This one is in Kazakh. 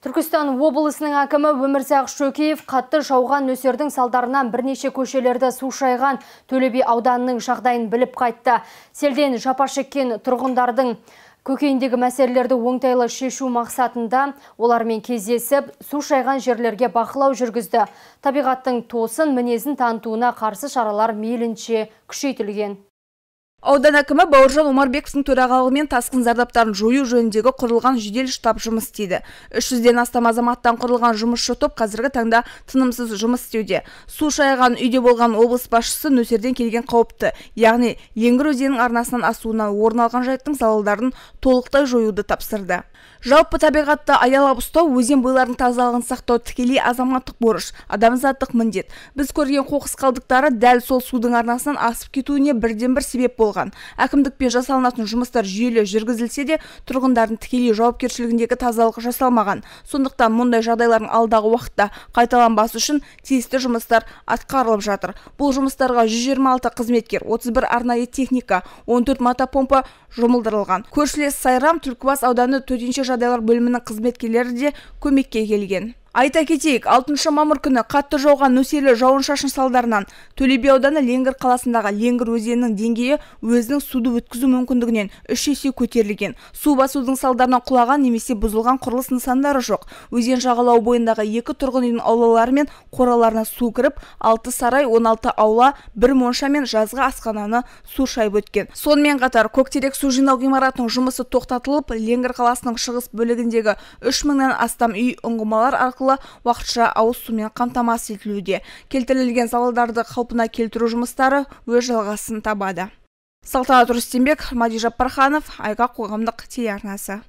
Түркістан облысының әкімі Өмірзақ Шөкеев қатты жауған нөсердің салдарынан бірнеше көшелерді су шайған Төлеби ауданының жағдайын біліп қайтты. Селден жапа шеккен тұрғындардың көкейіндегі мәселелерді оңтайлы шешу мақсатында олармен кездесіп, су шайған жерлерге бақылау жүргізді. Табиғаттың тосын мінезін танытуына қарсы шаралар мейлінше күшейтілген аудан әкімі бауыржан омарбековтың төрағалығымен тасқын зардаптарын жою жөніндегі құрылған жедел штаб жұмыс істейді үш жүзден астам азаматтан құрылған жұмысшы топ қазіргі таңда тынымсыз жұмыс істеуде су шайған үйде болған облыс басшысы нөсерден келген қауіпті яғни еңгір өзенінің арнасынан асуына орын алған жайттың залалдарын толықтай жоюды тапсырды жалпы табиғатты аялап ұстау өзен бойларының тазалығын сақтау тікелей азаматтық борыш адамзаттық міндет біз көрген қоқыс қалдықтары дәл сол судың арнасынан асып кетуіне бірден бір себеп болды болған әкімдікпен жасалынатын жұмыстар жүйелі жүргізілсе де тұрғындардың тікелей жауапкершілігіндегі тазалық жасалмаған сондықтан мұндай жағдайлардың алдағы уақытта қайталанбас үшін тиісті жұмыстар атқарылып жатыр бұл жұмыстарға 126 қызметкер 31 арнайы техника 14 мотопомпа жұмылдырылған көршілес сайрам түлкібас ауданы төтенше жағдайлар бөлімінің қызметкерлері де көмекке келген айта кетейік алтыншы мамыр күні қатты жауған нөсерлі жауын шашын салдарынан төле би ауданы ленгір қаласындағы леңгір өзенінің деңгейі өзінің суды өткізу мүмкіндігінен үш есе көтерілген су басудың салдарынан құлаған немесе бұзылған құрылыс нысандары жоқ өзен жағалау бойындағы екі тұрғын үйдің аулалары мен қораларына су кіріп алты сарай 16 аула бір монша мен жазғы асхананы су шайып өткен сонымен қатар көктерек су жинау ғимаратының жұмысы тоқтатылып леңгір қаласының шығыс бөлігіндегі үш мыңнан астам үй ұңғымалар арқылы арқылы уақытша ауыз сумен қамтамасыз етілуде келтірілген залалдарды қалпына келтіру жұмыстары өз жалғасын табады салтанат рүстембек мади жаппарханов айғақ қоғамдық телеарнасы